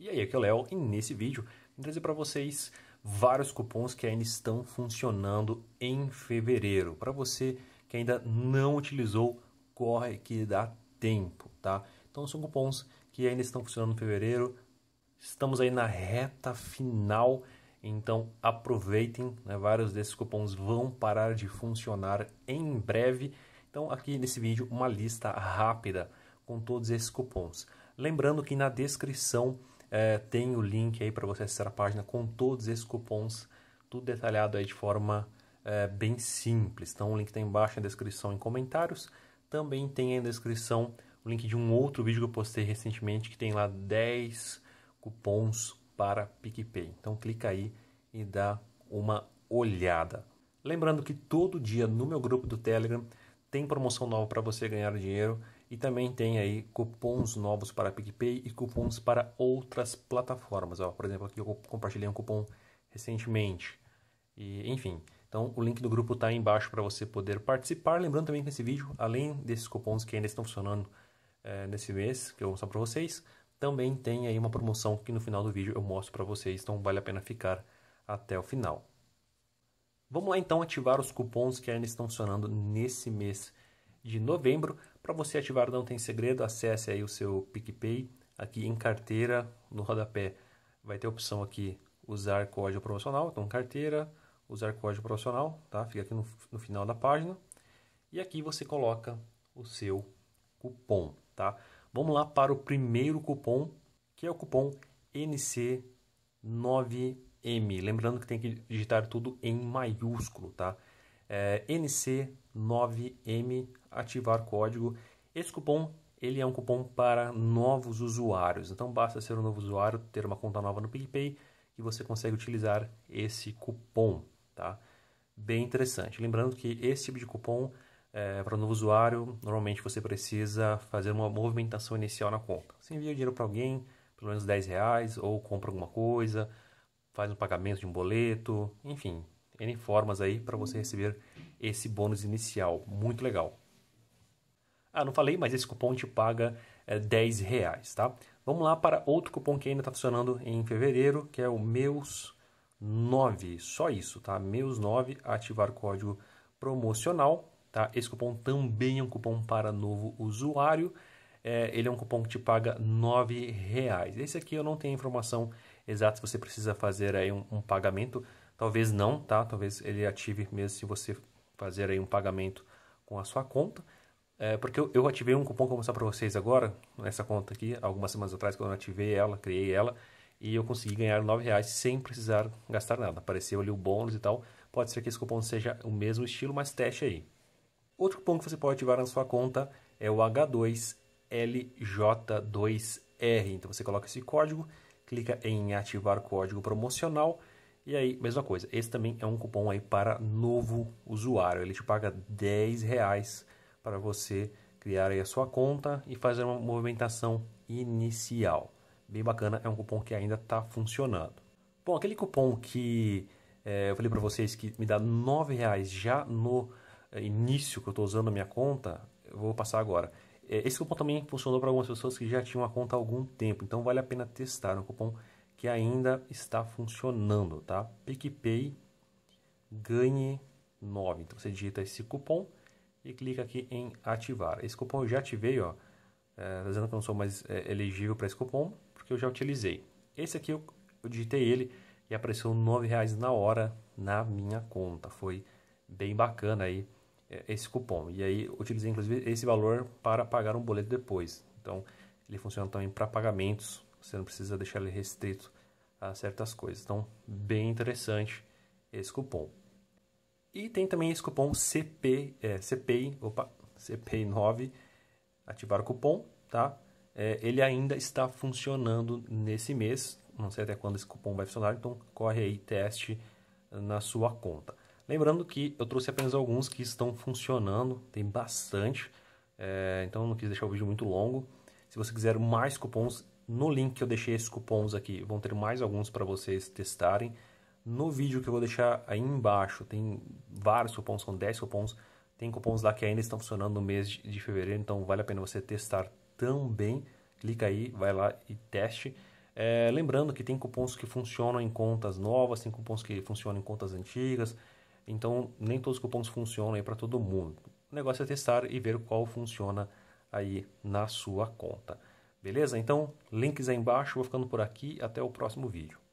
E aí, aqui é o Léo e nesse vídeo vou trazer para vocês vários cupons que ainda estão funcionando em fevereiro. Para você que ainda não utilizou, corre que dá tempo, tá? Então são cupons que ainda estão funcionando em fevereiro. Estamos aí na reta final, então aproveitem, né? vários desses cupons vão parar de funcionar em breve. Então aqui nesse vídeo uma lista rápida com todos esses cupons. Lembrando que na descrição é, tem o link aí para você acessar a página com todos esses cupons, tudo detalhado aí de forma é, bem simples. Então o link está embaixo na descrição e comentários. Também tem aí na descrição o link de um outro vídeo que eu postei recentemente que tem lá 10 cupons para PicPay. Então clica aí e dá uma olhada. Lembrando que todo dia no meu grupo do Telegram tem promoção nova para você ganhar dinheiro e também tem aí cupons novos para PicPay e cupons para outras plataformas. Ó, por exemplo, aqui eu compartilhei um cupom recentemente. E, enfim, então o link do grupo está aí embaixo para você poder participar. Lembrando também que nesse vídeo, além desses cupons que ainda estão funcionando é, nesse mês, que eu vou mostrar para vocês, também tem aí uma promoção que no final do vídeo eu mostro para vocês. Então vale a pena ficar até o final. Vamos lá então ativar os cupons que ainda estão funcionando nesse mês de novembro. Para você ativar Não Tem Segredo, acesse aí o seu PicPay aqui em carteira no rodapé. Vai ter a opção aqui usar código promocional, então carteira, usar código promocional, tá? Fica aqui no, no final da página. E aqui você coloca o seu cupom, tá? Vamos lá para o primeiro cupom, que é o cupom NC9M. Lembrando que tem que digitar tudo em maiúsculo, tá? É, NC9M ativar código. Esse cupom ele é um cupom para novos usuários. Então basta ser um novo usuário, ter uma conta nova no PicPay e você consegue utilizar esse cupom, tá? Bem interessante. Lembrando que esse tipo de cupom é, para um novo usuário, normalmente você precisa fazer uma movimentação inicial na conta. Você envia dinheiro para alguém, pelo menos 10 reais, ou compra alguma coisa, faz um pagamento de um boleto, enfim, N formas aí para você receber esse bônus inicial. Muito legal. Ah, não falei, mas esse cupom te paga é, 10 reais, tá? Vamos lá para outro cupom que ainda está funcionando em fevereiro, que é o Meus 9. Só isso, tá? Meus 9, ativar código promocional, tá? Esse cupom também é um cupom para novo usuário. É, ele é um cupom que te paga R$ reais. Esse aqui eu não tenho informação exata se você precisa fazer aí um, um pagamento. Talvez não, tá? Talvez ele ative mesmo se você fazer aí um pagamento com a sua conta. É, porque eu, eu, ativei um cupom que eu vou mostrar para vocês agora, nessa conta aqui, algumas semanas atrás, quando eu ativei ela, criei ela, e eu consegui ganhar R$ reais sem precisar gastar nada. Apareceu ali o bônus e tal. Pode ser que esse cupom seja o mesmo estilo, mas teste aí. Outro cupom que você pode ativar na sua conta é o H2LJ2R. Então você coloca esse código, clica em ativar código promocional. E aí, mesma coisa, esse também é um cupom aí para novo usuário. Ele te paga R$ reais para você criar aí a sua conta e fazer uma movimentação inicial. Bem bacana, é um cupom que ainda está funcionando. Bom, aquele cupom que é, eu falei para vocês que me dá R$ reais já no é, início que eu estou usando a minha conta, eu vou passar agora. É, esse cupom também funcionou para algumas pessoas que já tinham a conta há algum tempo, então vale a pena testar. É um cupom que ainda está funcionando, tá? PicPay ganhe 9. Então você digita esse cupom e clica aqui em ativar. Esse cupom eu já ativei, ó. É, tá dizendo que eu não sou mais é, elegível para esse cupom, porque eu já utilizei. Esse aqui eu, eu digitei ele e apareceu R$ reais na hora na minha conta. Foi bem bacana aí é, esse cupom. E aí utilizei inclusive esse valor para pagar um boleto depois. Então ele funciona também para pagamentos. Você não precisa deixar ele restrito a certas coisas. Então bem interessante esse cupom. E tem também esse cupom CP, é, CPI, opa, CPI9, ativar o cupom, tá? É, ele ainda está funcionando nesse mês, não sei até quando esse cupom vai funcionar, então corre aí, teste na sua conta. Lembrando que eu trouxe apenas alguns que estão funcionando, tem bastante, é, então não quis deixar o vídeo muito longo. Se você quiser mais cupons, no link que eu deixei esses cupons aqui, vão ter mais alguns para vocês testarem. No vídeo que eu vou deixar aí embaixo, tem vários cupons, são 10 cupons. Tem cupons lá que ainda estão funcionando no mês de fevereiro, então vale a pena você testar também. Clica aí, vai lá e teste. É, lembrando que tem cupons que funcionam em contas novas, tem cupons que funcionam em contas antigas. Então, nem todos os cupons funcionam aí para todo mundo. O negócio é testar e ver qual funciona aí na sua conta. Beleza? Então, links aí embaixo. Vou ficando por aqui. Até o próximo vídeo.